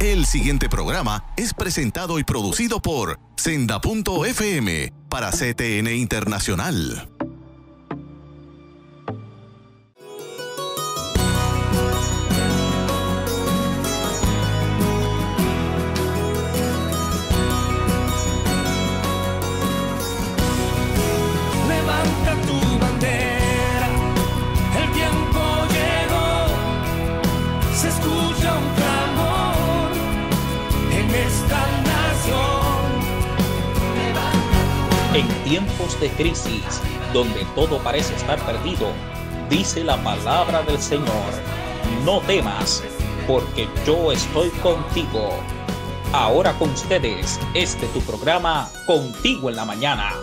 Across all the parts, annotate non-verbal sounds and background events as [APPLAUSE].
El siguiente programa es presentado y producido por Senda.fm para CTN Internacional. tiempos de crisis, donde todo parece estar perdido, dice la palabra del Señor, no temas, porque yo estoy contigo. Ahora con ustedes, este tu programa, Contigo en la Mañana.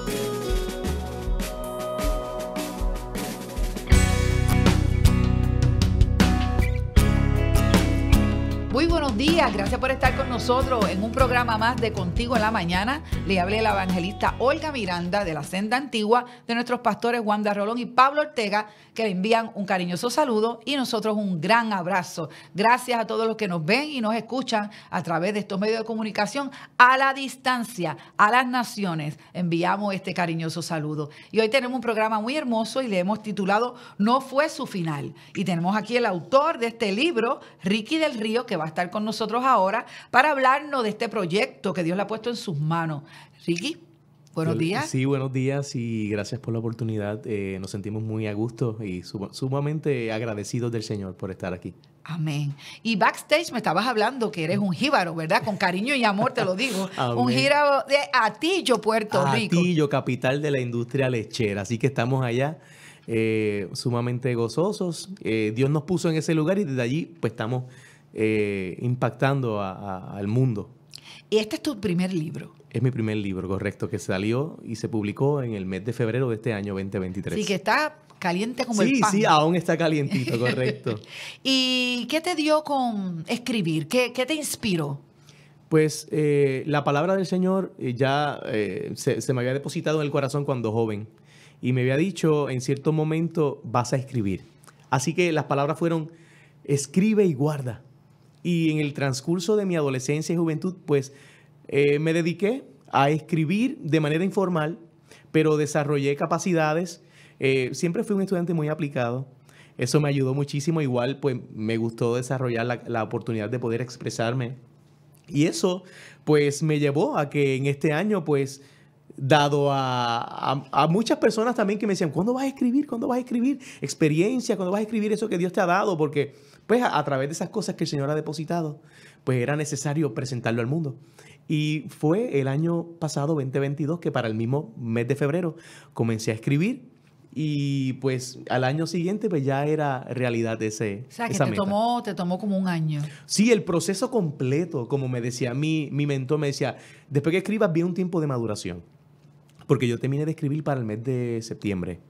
Muy buenos días, gracias por estar con nosotros en un programa más de Contigo en la Mañana. Le hablé la evangelista Olga Miranda de la Senda Antigua, de nuestros pastores Wanda Rolón y Pablo Ortega, que le envían un cariñoso saludo y nosotros un gran abrazo. Gracias a todos los que nos ven y nos escuchan a través de estos medios de comunicación a la distancia, a las naciones. Enviamos este cariñoso saludo. Y hoy tenemos un programa muy hermoso y le hemos titulado No fue su final. Y tenemos aquí el autor de este libro, Ricky del Río, que va va a estar con nosotros ahora para hablarnos de este proyecto que Dios le ha puesto en sus manos. Ricky. Buenos días. Sí, buenos días y gracias por la oportunidad. Eh, nos sentimos muy a gusto y sumamente agradecidos del Señor por estar aquí. Amén. Y backstage me estabas hablando que eres un jíbaro, ¿verdad? Con cariño y amor te lo digo. [LAUGHS] un jíbaro de Atillo, Puerto Rico. Atillo, capital de la industria lechera. Así que estamos allá. Eh, sumamente gozosos. Eh, Dios nos puso en ese lugar y desde allí pues estamos eh, impactando al mundo. Y este es tu primer libro. Es mi primer libro, correcto, que salió y se publicó en el mes de febrero de este año 2023. Sí, que está caliente como el pan. Sí, sí, aún está calientito, correcto. [LAUGHS] ¿Y qué te dio con escribir? ¿Qué, te inspiró? Pues eh, la palabra del Señor eh, ya se, se, me había depositado en el corazón cuando joven y me había dicho en cierto momento vas a escribir. Así que las palabras fueron escribe y guarda y en el transcurso de mi adolescencia y juventud, pues eh, me dediqué a escribir de manera informal, pero desarrollé capacidades. Eh, siempre fui un estudiante muy aplicado. Eso me ayudó muchísimo. Igual, pues me gustó desarrollar la, la oportunidad de poder expresarme. Y eso, pues me llevó a que en este año, pues dado a, a, a, muchas personas también que me decían, ¿cuándo vas a escribir? ¿Cuándo vas a escribir? Experiencia, ¿cuándo vas a escribir eso que Dios te ha dado? Porque pues a, través de esas cosas que el Señor ha depositado, pues era necesario presentarlo al mundo. Y fue el año pasado, 2022, que para el mismo mes de febrero comencé a escribir y pues al año siguiente pues ya era realidad ese o sea, que te tomó te tomó como un año sí el proceso completo como me decía mi mi mentor me decía después que escribas bien un tiempo de maduración porque yo terminé de escribir para el mes de septiembre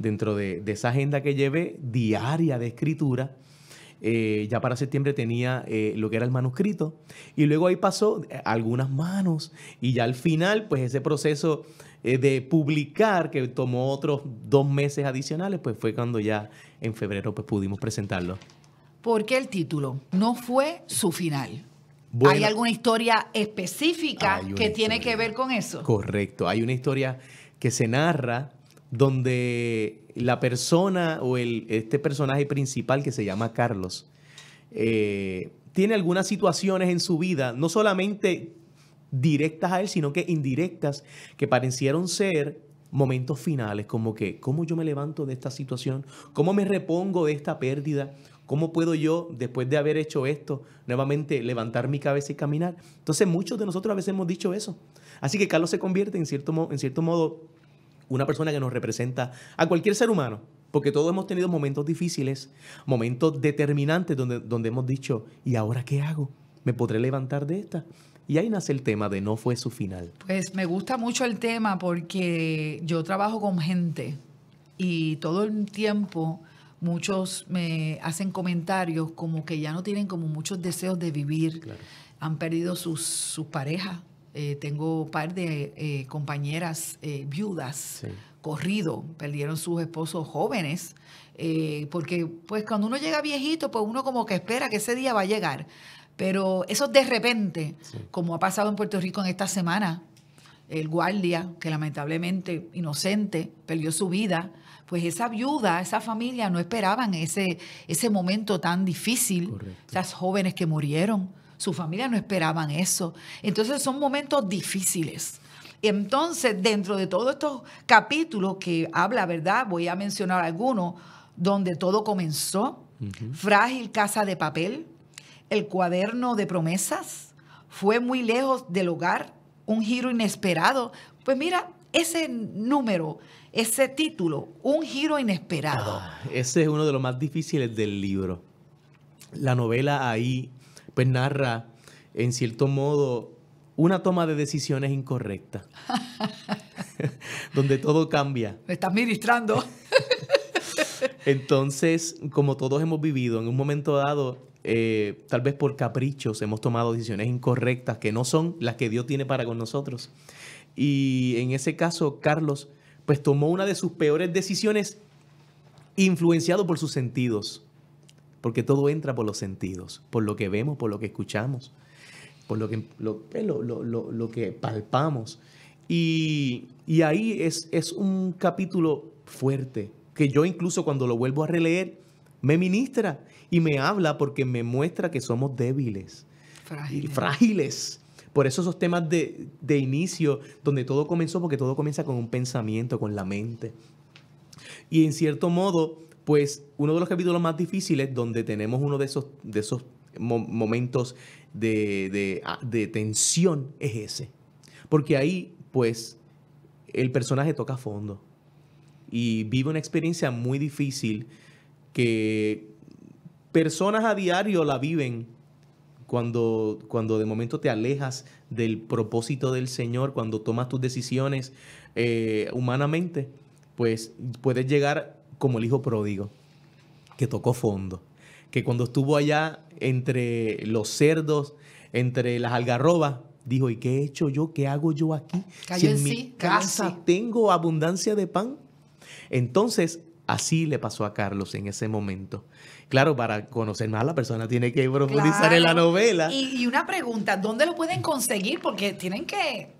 dentro de, de esa agenda que llevé diaria de escritura eh, ya para septiembre tenía eh, lo que era el manuscrito, y luego ahí pasó eh, algunas manos, y ya al final, pues ese proceso de publicar, que tomó otros dos meses adicionales, pues fue cuando ya en febrero pues, pudimos presentarlo. ¿Por qué el título? No fue su final. ¿Hay alguna historia específica que tiene que ver con eso? Correcto, hay una historia que se narra donde la persona o el, este personaje principal que se llama Carlos eh, tiene algunas situaciones en su vida, no solamente directas a él, sino que indirectas, que parecieron ser momentos finales, como que, ¿cómo yo me levanto de esta situación? ¿Cómo me repongo de esta pérdida? ¿Cómo puedo yo, después de haber hecho esto, nuevamente levantar mi cabeza y caminar? Entonces muchos de nosotros a veces hemos dicho eso. Así que Carlos se convierte en cierto, en cierto modo una persona que nos representa a cualquier ser humano, porque todos hemos tenido momentos difíciles, momentos determinantes donde, donde hemos dicho, ¿y ahora qué hago? ¿Me podré levantar de esta? Y ahí nace el tema de no fue su final. Pues me gusta mucho el tema porque yo trabajo con gente y todo el tiempo muchos me hacen comentarios como que ya no tienen como muchos deseos de vivir, han perdido sus, sus parejas, eh, tengo un par de eh, compañeras eh, viudas, corrido, perdieron sus esposos jóvenes, porque pues cuando uno llega viejito, pues uno como que espera que ese día va a llegar. Pero eso de repente, como ha pasado en Puerto Rico en esta semana, el guardia, que lamentablemente inocente, perdió su vida, pues esa viuda, esa familia no esperaban ese, ese momento tan difícil, esas jóvenes que murieron su familia no esperaban eso. Entonces son momentos difíciles. Entonces, dentro de todos estos capítulos que habla, ¿verdad? Voy a mencionar algunos, donde todo comenzó. Frágil casa de papel, el cuaderno de promesas, fue muy lejos del hogar, un giro inesperado. Pues mira, ese número, ese título, un giro inesperado. Ah, ese es uno de los más difíciles del libro. La novela ahí pues narra en cierto modo una toma de decisiones incorrecta, [LAUGHS] donde todo cambia. Me estás ministrando. [LAUGHS] Entonces, como todos hemos vivido, en un momento dado, eh, tal vez por caprichos, hemos tomado decisiones incorrectas que no son las que Dios tiene para con nosotros. Y en ese caso, Carlos, pues tomó una de sus peores decisiones influenciado por sus sentidos porque todo entra por los sentidos, por lo que vemos, por lo que escuchamos, por lo que, lo, eh, que palpamos. Y, ahí es, es un capítulo fuerte, que yo incluso cuando lo vuelvo a releer, me ministra y me habla porque me muestra que somos débiles, frágiles. frágiles. Por eso esos temas de, de, inicio, donde todo comenzó, porque todo comienza con un pensamiento, con la mente. Y en cierto modo, pues uno de los capítulos más difíciles donde tenemos uno de esos, de esos momentos de, ah, de, tensión es ese. Porque ahí, pues, el personaje toca fondo y vive una experiencia muy difícil que personas a diario la viven cuando, cuando de momento te alejas del propósito del Señor, cuando tomas tus decisiones eh, humanamente, pues puedes llegar como el hijo pródigo, que tocó fondo, que cuando estuvo allá entre los cerdos, entre las algarrobas, dijo, ¿y qué he hecho yo? ¿Qué hago yo aquí? en, mi casa tengo abundancia de pan. Entonces, así le pasó a Carlos en ese momento. Claro, para conocer más a la persona tiene que profundizar en la novela. y, una pregunta, ¿dónde lo pueden conseguir? Porque tienen que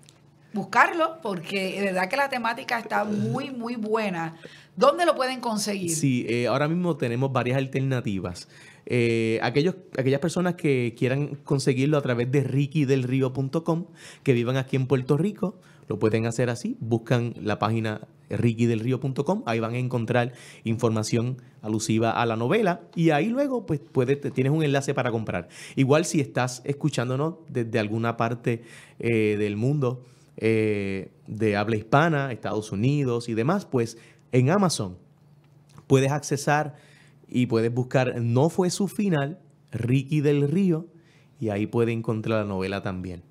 buscarlo porque de verdad que la temática está muy, muy buena. ¿Dónde lo pueden conseguir? Sí, eh, ahora mismo tenemos varias alternativas. Eh, aquellos, aquellas personas que quieran conseguirlo a través de rickydelrío.com, que vivan aquí en Puerto Rico, lo pueden hacer así, buscan la página rickydelrío.com, ahí van a encontrar información alusiva a la novela y ahí luego pues te tienes un enlace para comprar. Igual si estás escuchándonos desde alguna parte eh, del mundo, eh, de habla hispana, Estados Unidos y demás, pues en Amazon puedes accesar y puedes buscar No fue su final, Ricky del Río, y ahí puedes encontrar la novela también.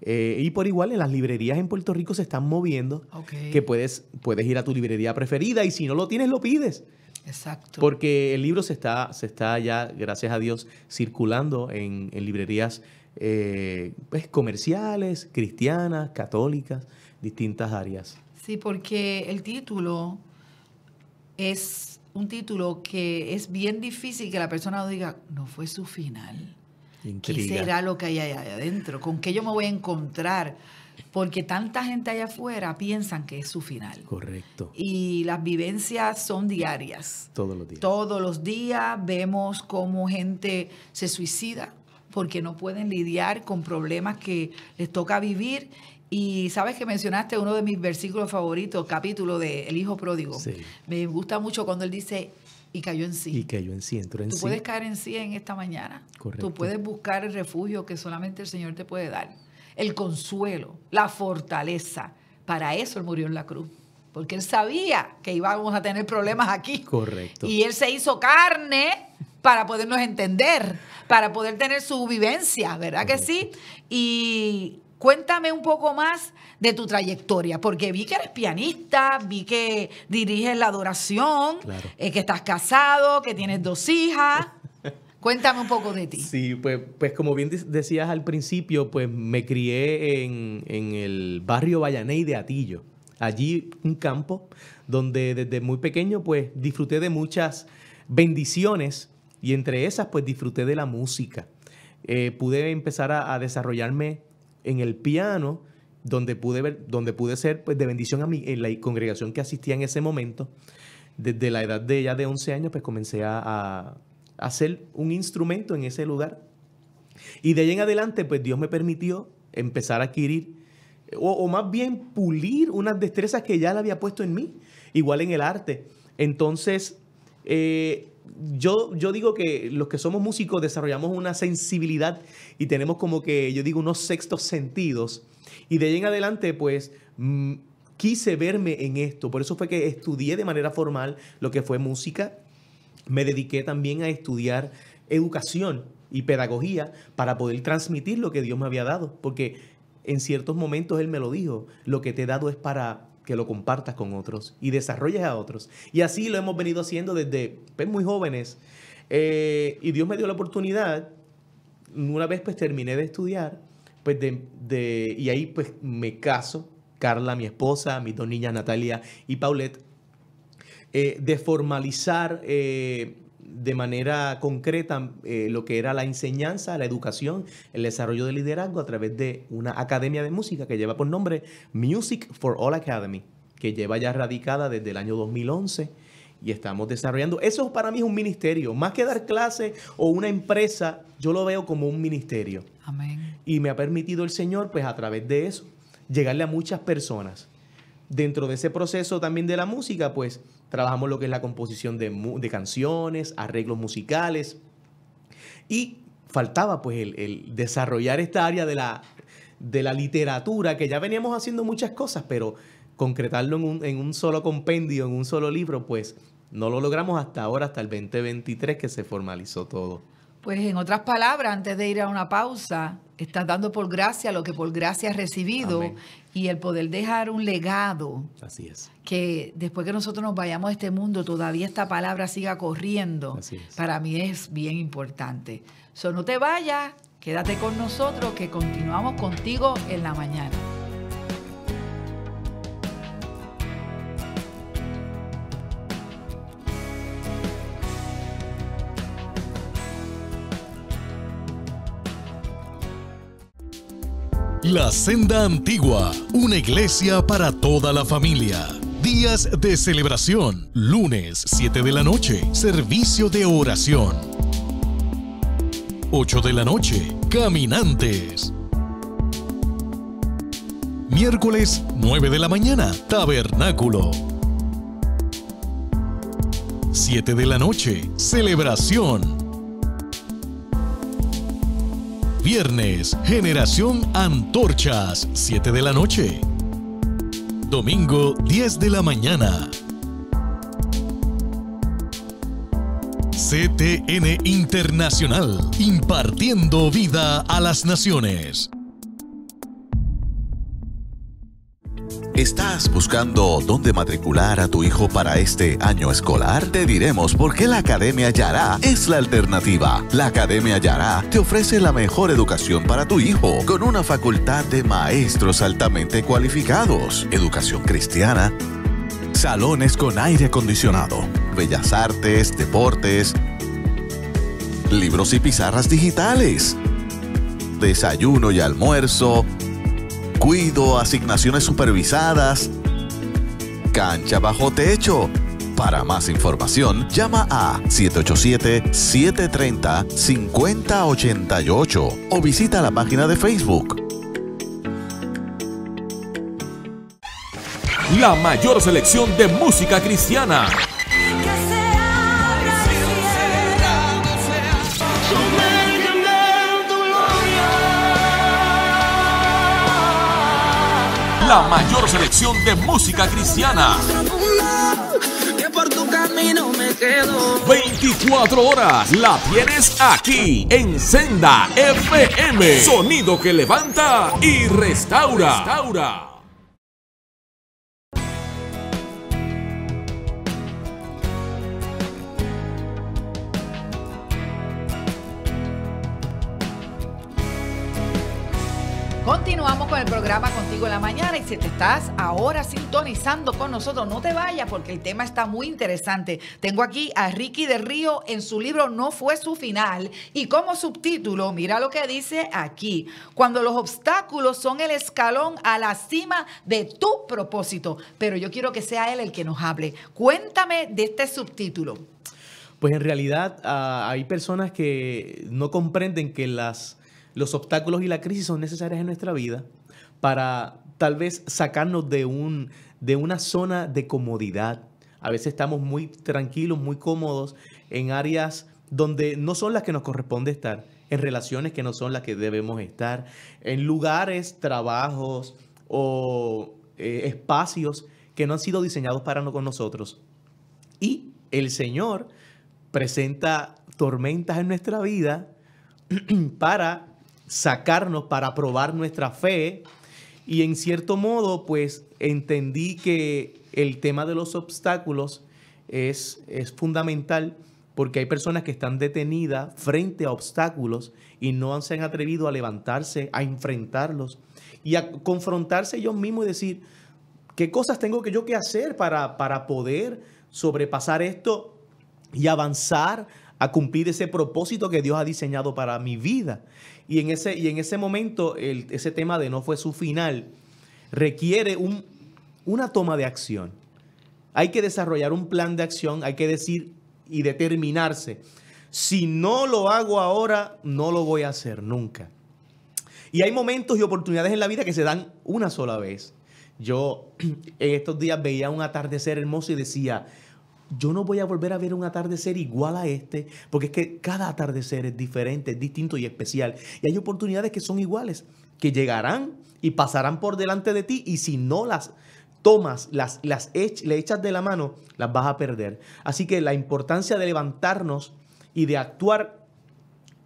Eh, y por igual en las librerías en Puerto Rico se están moviendo, que puedes, puedes ir a tu librería preferida y si no lo tienes lo pides. Exacto. Porque el libro se está, se está ya, gracias a Dios, circulando en, en librerías eh, pues, comerciales, cristianas, católicas, distintas áreas. Sí, porque el título es un título que es bien difícil que la persona diga, no fue su final. Intriga. ¿Qué será lo que hay allá adentro? ¿Con qué yo me voy a encontrar? Porque tanta gente allá afuera piensan que es su final. Correcto. Y las vivencias son diarias. Todos los días. Todos los días vemos cómo gente se suicida, porque no pueden lidiar con problemas que les toca vivir. Y sabes que mencionaste uno de mis versículos favoritos, capítulo de El Hijo Pródigo. Me gusta mucho cuando él dice, y cayó en sí. Y cayó en sí, entró en sí. Tú puedes caer en sí en esta mañana. Correcto. Tú puedes buscar el refugio que solamente el Señor te puede dar. El consuelo, la fortaleza. Para eso Él murió en la cruz. Porque Él sabía que íbamos a tener problemas aquí. Correcto. Y Él se hizo carne para podernos entender, para poder tener su vivencia, ¿verdad que sí? Y cuéntame un poco más de tu trayectoria, porque vi que eres pianista, vi que diriges la adoración, eh, que estás casado, que tienes dos hijas. [LAUGHS] Cuéntame un poco de ti. Sí, pues, pues como bien decías al principio, pues me crié en, en el barrio Vallaney de Atillo. Allí un campo donde desde muy pequeño pues disfruté de muchas bendiciones y entre esas, pues disfruté de la música. Eh, pude empezar a, desarrollarme en el piano, donde pude, donde pude ser pues, de bendición a mi, en la congregación que asistía en ese momento. Desde la edad de ya de 11 años, pues comencé a, hacer un instrumento en ese lugar. Y de ahí en adelante, pues Dios me permitió empezar a adquirir, o, más bien pulir unas destrezas que ya la había puesto en mí, igual en el arte. Entonces, eh, yo, yo digo que los que somos músicos desarrollamos una sensibilidad y tenemos como que, yo digo, unos sextos sentidos. Y de ahí en adelante, pues, mm, quise verme en esto. Por eso fue que estudié de manera formal lo que fue música. Me dediqué también a estudiar educación y pedagogía para poder transmitir lo que Dios me había dado. Porque en ciertos momentos Él me lo dijo, lo que te he dado es para que lo compartas con otros y desarrolles a otros. Y así lo hemos venido haciendo desde pues, muy jóvenes. Eh, y Dios me dio la oportunidad, una vez pues terminé de estudiar, pues de, y ahí pues me caso, Carla, mi esposa, mis dos niñas, Natalia y Paulette, eh, de formalizar eh, de manera concreta eh, lo que era la enseñanza, la educación, el desarrollo de liderazgo a través de una academia de música que lleva por nombre Music for All Academy, que lleva ya radicada desde el año 2011 y estamos desarrollando. Eso para mí es un ministerio. Más que dar clases o una empresa, yo lo veo como un ministerio. Y me ha permitido el Señor, pues a través de eso, llegarle a muchas personas. Dentro de ese proceso también de la música, pues Trabajamos lo que es la composición de, canciones, arreglos musicales. Y faltaba pues el, desarrollar esta área de la, de la literatura, que ya veníamos haciendo muchas cosas, pero concretarlo en un, en un solo compendio, en un solo libro, pues no lo logramos hasta ahora, hasta el 2023 que se formalizó todo. Pues en otras palabras, antes de ir a una pausa, estás dando por gracia lo que por gracia has recibido y el poder dejar un legado. Así es. Que después que nosotros nos vayamos a este mundo, todavía esta palabra siga corriendo. Para mí es bien importante. So, no te vayas, quédate con nosotros que continuamos contigo en la mañana. La Senda Antigua, una iglesia para toda la familia. Días de celebración, lunes 7 de la noche, servicio de oración. 8 de la noche, caminantes. Miércoles 9 de la mañana, tabernáculo. 7 de la noche, celebración. viernes, Generación Antorchas, 7 de la noche. Domingo, 10 de la mañana. CTN Internacional, impartiendo vida a las naciones. ¿Estás buscando dónde matricular a tu hijo para este año escolar? Te diremos por qué la Academia Yará es la alternativa. La Academia Yará te ofrece la mejor educación para tu hijo con una facultad de maestros altamente cualificados, educación cristiana, salones con aire acondicionado, bellas artes, deportes, libros y pizarras digitales, desayuno y almuerzo, cuido, asignaciones supervisadas, cancha bajo techo. Para más información, llama a 787-730-5088 o visita la página de Facebook. La mayor selección de música cristiana la mayor selección de música cristiana. 24 horas la tienes aquí en Senda FM. Sonido que levanta y restaura. restaura. con el programa Contigo en la Mañana y si te estás ahora sintonizando con nosotros, no te vayas porque el tema está muy interesante. Tengo aquí a Ricky de Río en su libro No fue su final y como subtítulo, mira lo que dice aquí, cuando los obstáculos son el escalón a la cima de tu propósito, pero yo quiero que sea él el que nos hable. Cuéntame de este subtítulo. Pues en realidad ah, hay personas que no comprenden que las los obstáculos y la crisis son necesarias en nuestra vida para tal vez sacarnos de, un, de una zona de comodidad. A veces estamos muy tranquilos, muy cómodos en áreas donde no son las que nos corresponde estar, en relaciones que no son las que debemos estar, en lugares, trabajos o eh, espacios que no han sido diseñados para no con nosotros. Y el Señor presenta tormentas en nuestra vida [CLEARS THROAT] para sacarnos, para probar nuestra fe, y en cierto modo, pues entendí que el tema de los obstáculos es, es fundamental porque hay personas que están detenidas frente a obstáculos y no se han atrevido a levantarse, a enfrentarlos y a confrontarse ellos mismos y decir, ¿qué cosas tengo que yo que hacer para, para poder sobrepasar esto y avanzar a cumplir ese propósito que Dios ha diseñado para mi vida. Y en ese, y en ese momento, ese tema de no fue su final requiere una toma de acción. Hay que desarrollar un plan de acción, hay que decir y determinarse. Si no lo hago ahora, no lo voy a hacer nunca. Y hay momentos y oportunidades en la vida que se dan una sola vez. Yo [CLEARS THROAT] en estos días veía un atardecer hermoso y decía, yo no voy a volver a ver un atardecer igual a este, porque es que cada atardecer es diferente, es distinto y especial. Y hay oportunidades que son iguales, que llegarán y pasarán por delante de ti, y si no las tomas, las, las le echas de la mano, las vas a perder. Así que la importancia de levantarnos y de actuar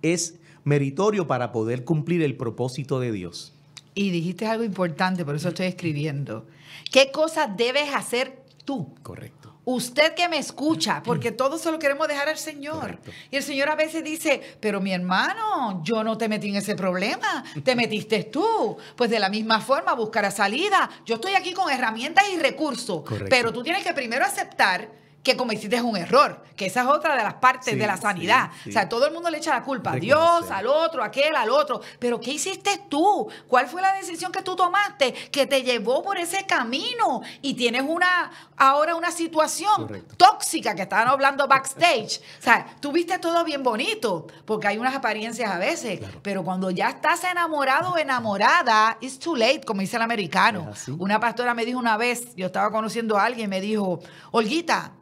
es meritorio para poder cumplir el propósito de Dios. Y dijiste algo importante, por eso estoy escribiendo. ¿Qué cosas debes hacer tú? Correcto Usted que me escucha, porque mm. todos solo queremos dejar al Señor. Y el Señor a veces dice, pero mi hermano, yo no te metí en ese problema, te metiste tú. Pues de la misma forma buscará salida. Yo estoy aquí con herramientas y recursos, pero tú tienes que primero aceptar que cometiste un error, que esa es otra de las partes de la sanidad. O sea, todo el mundo le echa la culpa a Dios, al otro, a aquel, al otro. Pero ¿qué hiciste tú? ¿Cuál fue la decisión que tú tomaste que te llevó por ese camino? Y tienes una ahora una situación tóxica que estaban hablando backstage. o sea, tuviste todo bien bonito, porque hay unas apariencias a veces, pero cuando ya estás enamorado o enamorada, it's too late, como dice el americano. Una pastora me dijo una vez, yo estaba conociendo a alguien, me dijo, Olguita,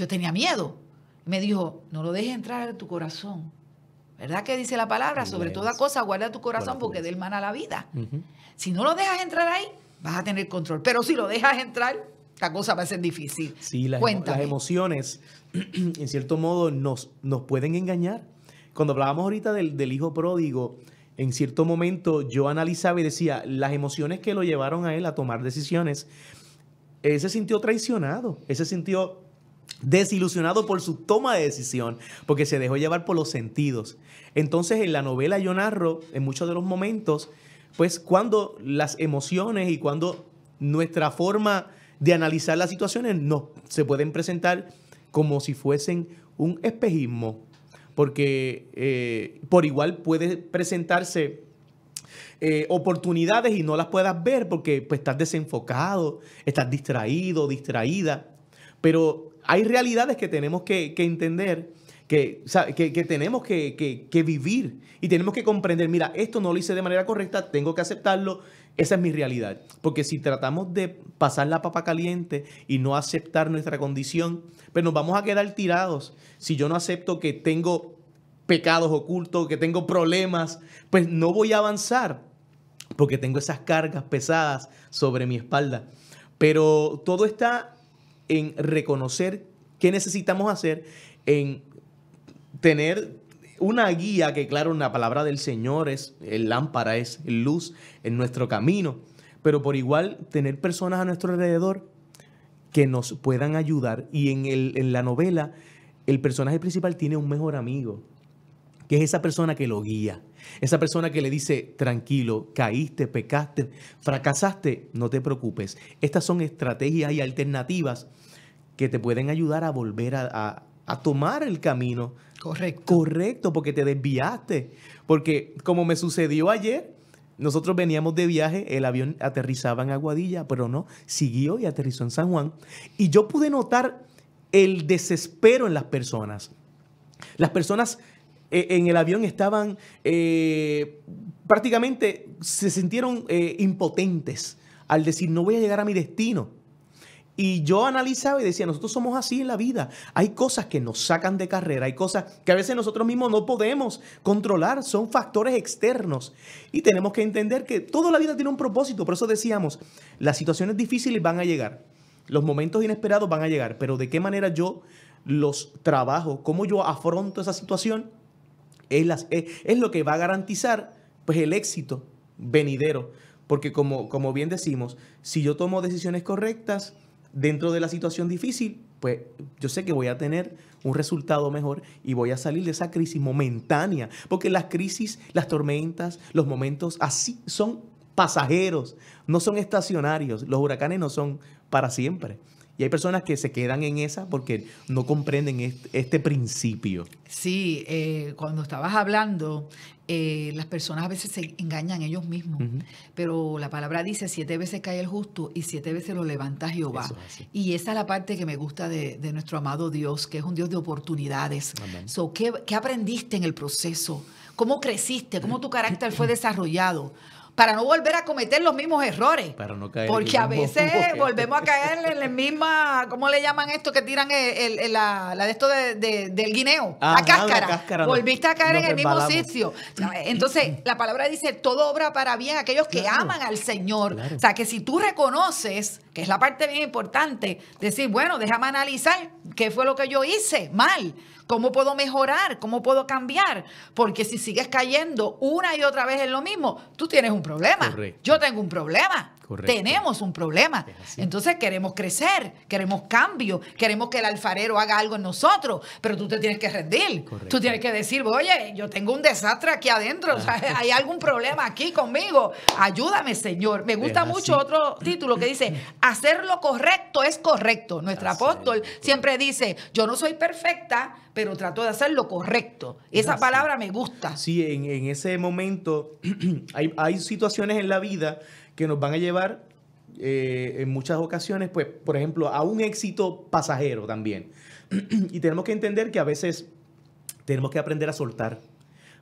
yo tenía miedo. Me dijo, no lo dejes entrar en tu corazón. ¿Verdad que dice la palabra? Sobre toda cosa, guarda tu corazón porque porque del man a la vida. Si no lo dejas entrar ahí, vas a tener control. Pero si lo dejas entrar, la cosa va a ser difícil. Sí, las, emociones, [CLEARS THROAT] en cierto modo, nos, nos pueden engañar. Cuando hablábamos ahorita del, del hijo pródigo, en cierto momento yo analizaba y decía, las emociones que lo llevaron a él a tomar decisiones, él se sintió traicionado, ese se sintió desilusionado por su toma de decisión, porque se dejó llevar por los sentidos. Entonces en la novela yo narro en muchos de los momentos, pues cuando las emociones y cuando nuestra forma de analizar las situaciones no se pueden presentar como si fuesen un espejismo, porque eh, por igual puede presentarse eh, oportunidades y no las puedas ver porque pues, estás desenfocado, estás distraído, distraída, pero hay realidades que tenemos que, entender, que, que, que tenemos que, vivir y tenemos que comprender, mira, esto no lo hice de manera correcta, tengo que aceptarlo, esa es mi realidad. Porque si tratamos de pasar la papa caliente y no aceptar nuestra condición, pues nos vamos a quedar tirados. Si yo no acepto que tengo pecados ocultos, que tengo problemas, pues no voy a avanzar porque tengo esas cargas pesadas sobre mi espalda. Pero todo está en reconocer qué necesitamos hacer, en tener una guía que, claro, una palabra del Señor es el lámpara, es luz en nuestro camino, pero por igual tener personas a nuestro alrededor que nos puedan ayudar. Y en, en la novela, el personaje principal tiene un mejor amigo, que es esa persona que lo guía esa persona que le dice, tranquilo, caíste, pecaste, fracasaste, no te preocupes. Estas son estrategias y alternativas que te pueden ayudar a volver a, tomar el camino. Correcto. Correcto, porque te desviaste. Porque como me sucedió ayer, nosotros veníamos de viaje, el avión aterrizaba en Aguadilla, pero no, siguió y aterrizó en San Juan. Y yo pude notar el desespero en las personas. Las personas eh, en el avión estaban eh, prácticamente, se sintieron eh, impotentes al decir, no voy a llegar a mi destino. Y yo analizaba y decía, nosotros somos así en la vida. Hay cosas que nos sacan de carrera, hay cosas que a veces nosotros mismos no podemos controlar, son factores externos. Y tenemos que entender que toda la vida tiene un propósito. Por eso decíamos, las situaciones difíciles van a llegar, los momentos inesperados van a llegar, pero de qué manera yo los trabajo, cómo yo afronto esa situación eh, es, lo que va a garantizar pues, el éxito venidero. Porque como, como bien decimos, si yo tomo decisiones correctas dentro de la situación difícil, pues yo sé que voy a tener un resultado mejor y voy a salir de esa crisis momentánea. Porque las crisis, las tormentas, los momentos así son pasajeros, no son estacionarios. Los huracanes no son para siempre. Y hay personas que se quedan en esa porque no comprenden este, principio. Sí, eh, cuando estabas hablando, eh, las personas a veces se engañan ellos mismos, pero la palabra dice siete veces cae el justo y siete veces lo levanta Jehová. y esa es la parte que me gusta de, nuestro amado Dios, que es un Dios de oportunidades. So, ¿Qué aprendiste en el proceso? ¿Cómo creciste? ¿Cómo tu carácter fue desarrollado? para no volver a cometer los mismos errores. Para no caer Porque a veces volvemos a caer en la misma, ¿cómo le llaman esto que tiran la, de esto del guineo? Ah, ah, la cáscara. Volviste a caer en el mismo sitio. Entonces, la palabra dice, todo obra para bien aquellos que aman al Señor. O sea, que si tú reconoces es la parte bien importante, decir, bueno, déjame analizar qué fue lo que yo hice mal, cómo puedo mejorar, cómo puedo cambiar, porque si sigues cayendo una y otra vez en lo mismo, tú tienes un problema, yo tengo un problema. Tenemos un problema. Entonces queremos crecer, queremos cambio, queremos que el alfarero haga algo en nosotros, pero tú te tienes que rendir. Tú tienes que decir, oye, yo tengo un desastre aquí adentro, ah. hay algún problema aquí conmigo, ayúdame Señor. Me gusta mucho otro título que dice, hacer lo correcto es correcto. Nuestro apóstol siempre dice, yo no soy perfecta, pero trato de hacer lo correcto. Esa palabra me gusta. Sí, en, ese momento [CLEARS THROAT] hay situaciones en la vida que nos van a llevar eh, en muchas ocasiones, pues, por ejemplo, a un éxito pasajero también. [CLEARS THROAT] y tenemos que entender que a veces tenemos que aprender a soltar,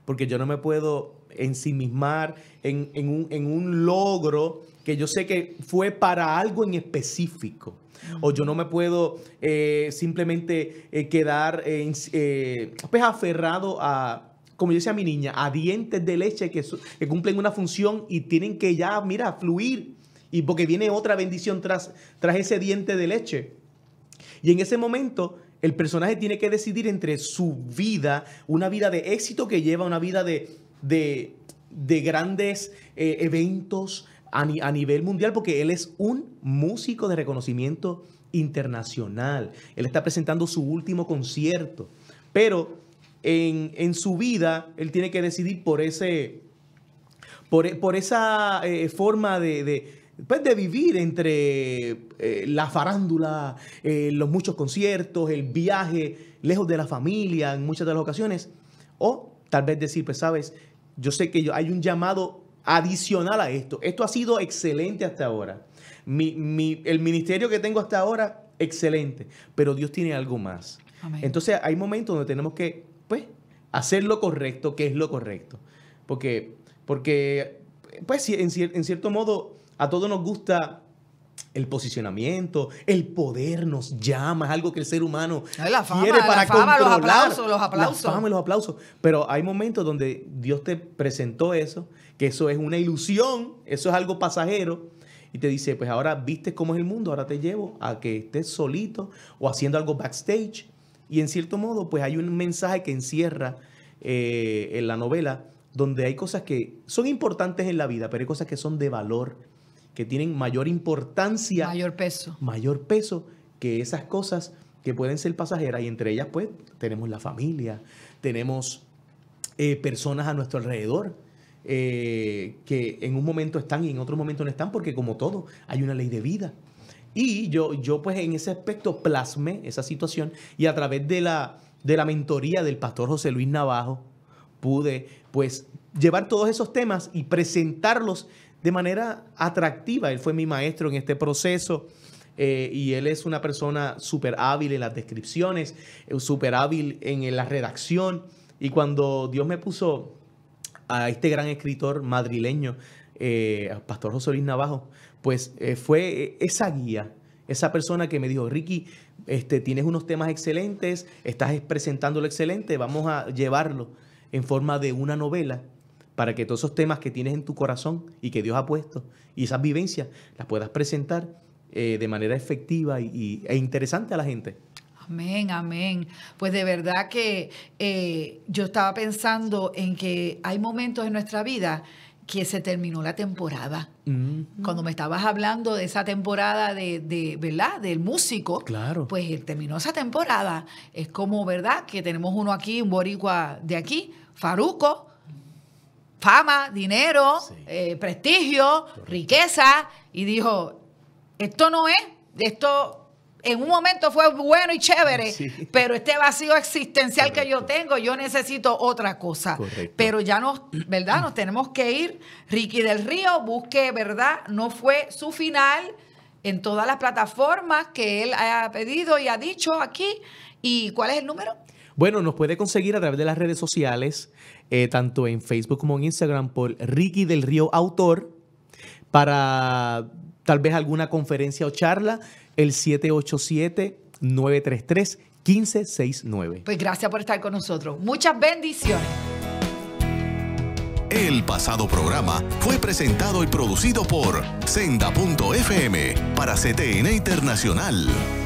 porque yo no me puedo ensimismar en, un, logro que yo sé que fue para algo en específico. O yo no me puedo eh, simplemente eh, quedar pues, aferrado a, como yo decía mi niña, a dientes de leche que, cumplen una función y tienen que ya, mira, fluir. Y porque viene otra bendición tras, ese diente de leche. Y en ese momento el personaje tiene que decidir entre su vida, una vida de éxito que lleva, una vida de, de, grandes eh, eventos a, a, nivel mundial, porque él es un músico de reconocimiento internacional. Él está presentando su último concierto, pero en, su vida, él tiene que decidir por ese, por, esa eh, forma pues, de, vivir entre eh, la farándula, eh, los muchos conciertos, el viaje lejos de la familia en muchas de las ocasiones. O tal vez decir, pues sabes, yo sé que yo, hay un llamado adicional a esto. Esto ha sido excelente hasta ahora. el ministerio que tengo hasta ahora, excelente. Pero Dios tiene algo más. Entonces hay momentos donde tenemos que pues, hacer lo correcto, que es lo correcto. Porque, porque pues, en, cierto modo, a todos nos gusta el posicionamiento, el poder nos llama, es algo que el ser humano quiere para la controlar. Los aplausos, los aplausos. los aplausos. Pero hay momentos donde Dios te presentó eso, que eso es una ilusión, eso es algo pasajero. Y te dice, pues ahora viste cómo es el mundo, ahora te llevo a que estés solito o haciendo algo backstage y en cierto modo, pues hay un mensaje que encierra eh, en la novela, donde hay cosas que son importantes en la vida, pero hay cosas que son de valor, que tienen mayor importancia. Mayor peso. Mayor peso que esas cosas que pueden ser pasajeras. Y entre ellas, pues, tenemos la familia, tenemos eh, personas a nuestro alrededor. Eh, que en un momento están y en otro momento no están, porque como todo, hay una ley de vida. Y yo, yo pues en ese aspecto plasmé esa situación y a través de la, de la mentoría del pastor José Luis Navajo pude pues llevar todos esos temas y presentarlos de manera atractiva. Él fue mi maestro en este proceso. Eh, y él es una persona súper hábil en las descripciones, eh, súper hábil en la redacción. Y cuando Dios me puso a este gran escritor madrileño eh, Pastor Pastor Luis Navajo, pues eh, fue eh, esa guía, esa persona que me dijo, Ricky, este, tienes unos temas excelentes, estás presentando lo excelente, vamos a llevarlo en forma de una novela para que todos esos temas que tienes en tu corazón y que Dios ha puesto y esas vivencias las puedas presentar de manera efectiva y, e interesante a la gente. Amén, amén. Pues de verdad que yo estaba pensando en que hay momentos en nuestra vida que se terminó la temporada. Mm. Cuando me estabas hablando de esa temporada de, de, ¿verdad? Del músico. Claro. Pues eh, terminó esa temporada. Es como, ¿verdad? Que tenemos uno aquí, un boricua de aquí, Faruco. Fama, dinero, eh, prestigio, riqueza. Y dijo, esto no es, esto en un momento fue bueno y chévere, pero este vacío existencial que yo tengo, yo necesito otra cosa. Pero ya nos, ¿verdad? Nos tenemos que ir. Ricky del Río, busque, ¿verdad? No fue su final en todas las plataformas que él ha pedido y ha dicho aquí. ¿Y cuál es el número? Bueno, nos puede conseguir a través de las redes sociales, eh, tanto en Facebook como en Instagram, por Ricky del Río Autor, para tal vez alguna conferencia o charla el 787-933-1569. Pues gracias por estar con nosotros. Muchas bendiciones. El pasado programa fue presentado y producido por Senda.fm para CTN Internacional.